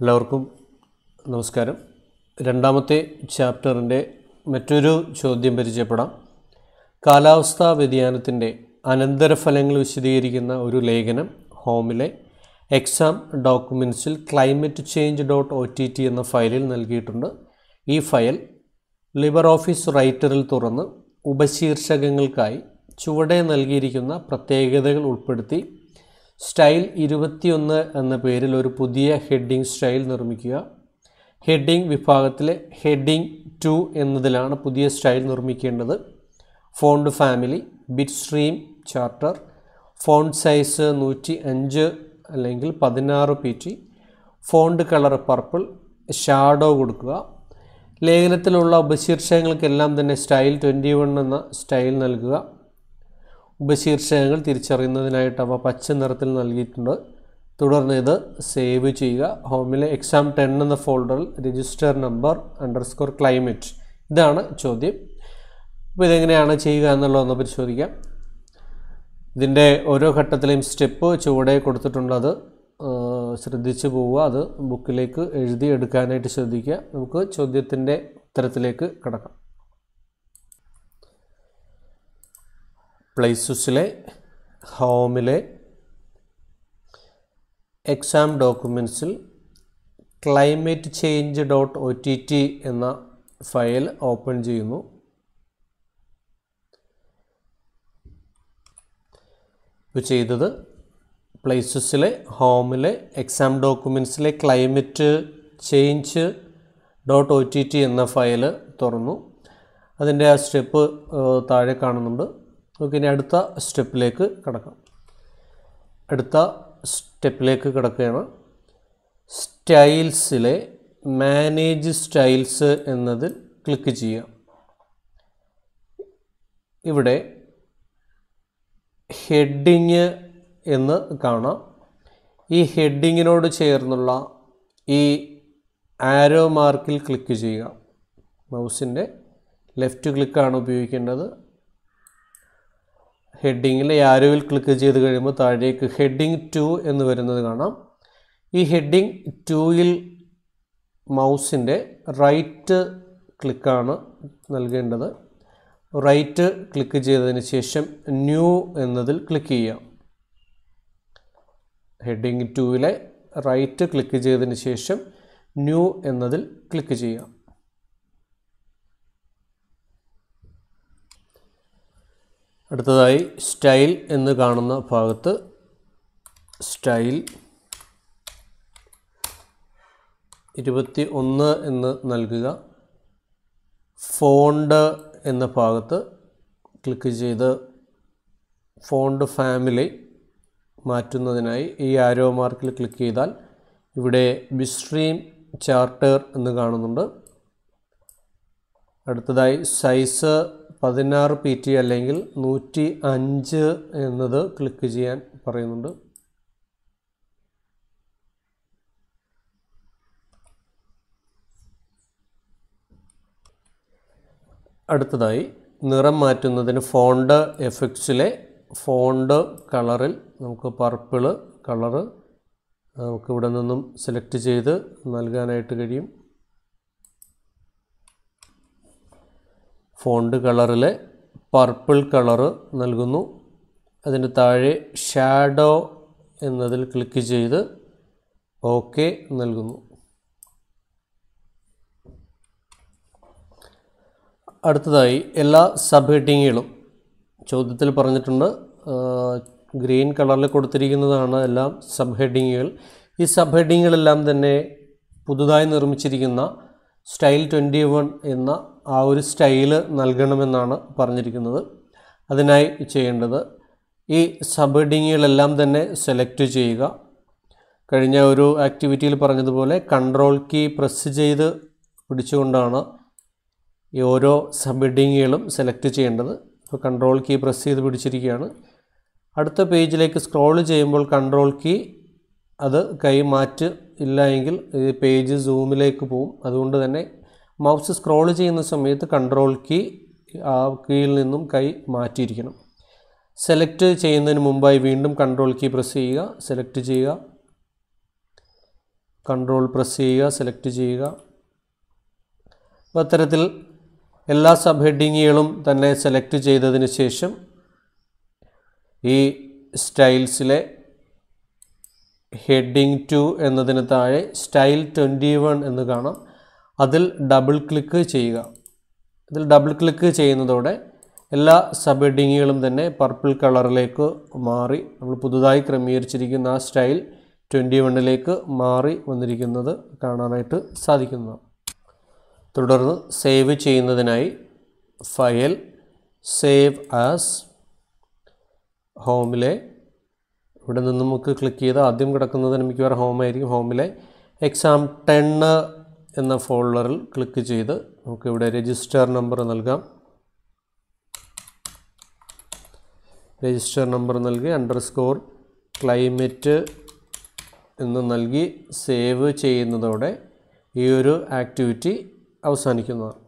എല്ലാവർക്കും നമസ്കാരം രണ്ടാമത്തെ ചാപ്റ്ററിൻ്റെ മറ്റൊരു ചോദ്യം പരിചയപ്പെടാം കാലാവസ്ഥാ വ്യതിയാനത്തിൻ്റെ അനന്തരഫലങ്ങൾ വിശദീകരിക്കുന്ന ഒരു ലേഖനം ഹോമിലെ എക്സാം ഡോക്യുമെൻസിൽ climate change dot O T T എന്ന ഫയലിൽ നൽകിയിട്ടുണ്ട് ഈ ഫയൽ ലിബർ ഓഫീസ് റൈറ്ററിൽ തുറന്ന് ഉപശീർഷകങ്ങൾക്കായി ചുവടെ നൽകിയിരിക്കുന്ന പ്രത്യേകതകൾ ഉൾപ്പെടുത്തി സ്റ്റൈൽ ഇരുപത്തിയൊന്ന് എന്ന പേരിൽ ഒരു പുതിയ ഹെഡിങ് സ്റ്റൈൽ നിർമ്മിക്കുക ഹെഡിങ് വിഭാഗത്തിലെ ഹെഡിങ് ടു എന്നതിലാണ് പുതിയ സ്റ്റൈൽ നിർമ്മിക്കേണ്ടത് font family Bitstream Charter font size നൂറ്റി അഞ്ച് അല്ലെങ്കിൽ പതിനാറ് P T font colour purple shadow കൊടുക്കുക ലേഖനത്തിലുള്ള ഉപശീർഷകങ്ങൾക്കെല്ലാം തന്നെ സ്റ്റൈൽ ട്വൻറ്റി വൺ എന്ന സ്റ്റൈൽ നൽകുക ഉപശീർഷകങ്ങൾ തിരിച്ചറിയുന്നതിനായിട്ട് അവ പച്ച നിറത്തിൽ നൽകിയിട്ടുണ്ട് തുടർന്ന് ഇത് സേവ് ചെയ്യുക ഹോമിലെ എക്സാം ടെൻ എന്ന ഫോൾഡറിൽ രജിസ്റ്റർ നമ്പർ അണ്ടർസ്കോർ ക്ലൈമറ്റ് ഇതാണ് ചോദ്യം അപ്പോൾ ഇതെങ്ങനെയാണ് ചെയ്യുക എന്നുള്ളതൊന്ന് പരിശോധിക്കാം ഇതിൻ്റെ ഓരോ ഘട്ടത്തിലെയും സ്റ്റെപ്പ് ചുവടെ കൊടുത്തിട്ടുണ്ട് അത് ശ്രദ്ധിച്ചു പോവുക അത് ബുക്കിലേക്ക് എഴുതി എടുക്കാനായിട്ട് ശ്രദ്ധിക്കുക നമുക്ക് ചോദ്യത്തിൻ്റെ ഉത്തരത്തിലേക്ക് കിടക്കാം പ്ലേസസിലെ ഹോമിലെ എക്സാം ഡോക്യുമെൻസിൽ climate change dot O T T എന്ന ഫയൽ ഓപ്പൺ ചെയ്യുന്നു ഇപ്പോൾ ചെയ്തത് പ്ലേസസിലെ ഹോമിലെ എക്സാം ഡോക്യുമെൻസിലെ climate change dot O T T എന്ന ഫയൽ തുറന്നു അതിൻ്റെ ആ സ്റ്റെപ്പ് താഴെ കാണുന്നുണ്ട് നമുക്ക് ഇനി അടുത്ത സ്റ്റെപ്പിലേക്ക് കിടക്കാം അടുത്ത സ്റ്റെപ്പിലേക്ക് കിടക്കുകയാണ് സ്റ്റൈൽസിലെ മാനേജ് സ്റ്റൈൽസ് എന്നതിൽ ക്ലിക്ക് ചെയ്യാം ഇവിടെ ഹെഡിങ് എന്ന് കാണാം ഈ ഹെഡിങ്ങിനോട് ചേർന്നുള്ള ഈ ആരോ മാർക്കിൽ ക്ലിക്ക് ചെയ്യുക മൗസിൻ്റെ ലെഫ്റ്റ് ക്ലിക്കാണ് ഉപയോഗിക്കേണ്ടത് ഹെഡിങ്ങിൽ ആരോവിൽ ക്ലിക്ക് ചെയ്ത് കഴിയുമ്പോൾ താഴേക്ക് ഹെഡിങ് ടു എന്ന് വരുന്നത് കാണാം ഈ ഹെഡിങ് ടുയിൽ മൗസിൻ്റെ റൈറ്റ് ക്ലിക്കാണ് നൽകേണ്ടത് റൈറ്റ് ക്ലിക്ക് ചെയ്തതിന് ശേഷം ന്യൂ എന്നതിൽ ക്ലിക്ക് ചെയ്യാം ഹെഡിങ് ടുവിലെ റൈറ്റ് ക്ലിക്ക് ചെയ്തതിന് ശേഷം ന്യൂ എന്നതിൽ ക്ലിക്ക് ചെയ്യാം അടുത്തതായി സ്റ്റൈൽ എന്ന് കാണുന്ന ഭാഗത്ത് സ്റ്റൈൽ ഇരുപത്തി ഒന്ന് എന്ന് നൽകുക ഫോണ്ട് എന്ന ഭാഗത്ത് ക്ലിക്ക് ചെയ്ത് ഫോണ്ട് ഫാമിലി മാറ്റുന്നതിനായി ഈ ആരോ മാർക്കിൽ ക്ലിക്ക് ചെയ്താൽ ഇവിടെ ബിസ്ട്രീം ചാർട്ടർ എന്ന് കാണുന്നുണ്ട് അടുത്തതായി സൈസ് പതിനാറ് പി ടി അല്ലെങ്കിൽ നൂറ്റി അഞ്ച് എന്നത് ക്ലിക്ക് ചെയ്യാൻ പറയുന്നുണ്ട് അടുത്തതായി നിറം മാറ്റുന്നതിന് ഫോണ്ട് എഫക്ട്സിലെ ഫോണ്ട് കളറിൽ നമുക്ക് പർപ്പിള് കളറ് നമുക്കിവിടെ നിന്നും സെലക്ട് ചെയ്ത് നൽകാനായിട്ട് കഴിയും ഫോണ്ട് കളറിൽ പർപ്പിൾ കളറ് നൽകുന്നു അതിന് താഴെ ഷാഡോ എന്നതിൽ ക്ലിക്ക് ചെയ്ത് ഓക്കെ നൽകുന്നു അടുത്തതായി എല്ലാ സബ് ഹെഡിങ്ങുകളും ചോദ്യത്തിൽ പറഞ്ഞിട്ടുണ്ട് ഗ്രീൻ കളറിൽ കൊടുത്തിരിക്കുന്നതാണ് എല്ലാം സബ് ഹെഡിങ്ങുകൾ ഈ സബ് ഹെഡിങ്ങുകളെല്ലാം തന്നെ പുതുതായി നിർമ്മിച്ചിരിക്കുന്ന സ്റ്റൈൽ ട്വൻറ്റി വൺ എന്ന ആ ഒരു സ്റ്റൈല് നൽകണമെന്നാണ് പറഞ്ഞിരിക്കുന്നത് അതിനായി ചെയ്യേണ്ടത് ഈ സബ് ഹെഡിങ്ങുകളെല്ലാം തന്നെ സെലക്ട് ചെയ്യുക കഴിഞ്ഞ ഒരു ആക്ടിവിറ്റിയിൽ പറഞ്ഞതുപോലെ കൺട്രോൾ കീ പ്രസ് ചെയ്ത് പിടിച്ചുകൊണ്ടാണ് ഈ ഓരോ സബ് ഹെഡിങ്ങുകളും സെലക്ട് ചെയ്യേണ്ടത് ഇപ്പോൾ കൺട്രോൾ കീ പ്രസ് ചെയ്ത് പിടിച്ചിരിക്കുകയാണ് അടുത്ത പേജിലേക്ക് സ്ക്രോൾ ചെയ്യുമ്പോൾ കൺട്രോൾ കീ അത് കൈ മാറ്റി ഇല്ല എങ്കിൽ പേജ് സൂമിലേക്ക് പോവും അതുകൊണ്ട് തന്നെ മൗസ് സ്ക്രോൾ ചെയ്യുന്ന സമയത്ത് കൺട്രോൾ കീ ആ കീയിൽ നിന്നും കൈ മാറ്റിയിരിക്കണം സെലക്ട് ചെയ്യുന്നതിന് മുമ്പായി വീണ്ടും കൺട്രോൾ കീ പ്രസ് ചെയ്യുക സെലക്ട് ചെയ്യുക കൺട്രോൾ പ്രസ് ചെയ്യുക സെലക്ട് ചെയ്യുക അപ്പോൾ അത്തരത്തിൽ എല്ലാ സബ് ഹെഡിങ്ങുകളും തന്നെ സെലക്ട് ചെയ്തതിന് ശേഷം ഈ സ്റ്റൈൽസിലെ ഹെഡിങ് ടു എന്നതിന് താഴെ സ്റ്റൈൽ ട്വൻറ്റി വൺ എന്ന് കാണാം അതിൽ ഡബിൾ ക്ലിക്ക് ചെയ്യുക ഇതിൽ ഡബിൾ ക്ലിക്ക് ചെയ്യുന്നതോടെ എല്ലാ സബ് ഹെഡിങ്ങുകളും തന്നെ പർപ്പിൾ കളറിലേക്ക് മാറി നമ്മൾ പുതുതായി ക്രമീകരിച്ചിരിക്കുന്ന ആ സ്റ്റൈൽ ട്വൻറ്റി വണ്ണിലേക്ക് മാറി വന്നിരിക്കുന്നത് കാണാനായിട്ട് സാധിക്കുന്നു തുടർന്ന് സേവ് ചെയ്യുന്നതിനായി ഫയൽ സേവ് ആസ് ഹോമിലെ ഇവിടെ നിന്ന് നമുക്ക് ക്ലിക്ക് ചെയ്ത് ആദ്യം കിടക്കുന്നത് വേറെ ഹോമായിരിക്കും ഹോമിലെ എക്സാം ടെണ്ണ് എന്ന ഫോൾഡറിൽ ക്ലിക്ക് ചെയ്ത് നമുക്കിവിടെ രജിസ്റ്റർ നമ്പർ നൽകാം രജിസ്റ്റർ നമ്പർ നൽകി അണ്ടർസ്കോർ ക്ലൈമറ്റ് എന്ന് നൽകി സേവ് ചെയ്യുന്നതോടെ ഈ ഒരു ആക്ടിവിറ്റി അവസാനിക്കുന്നതാണ്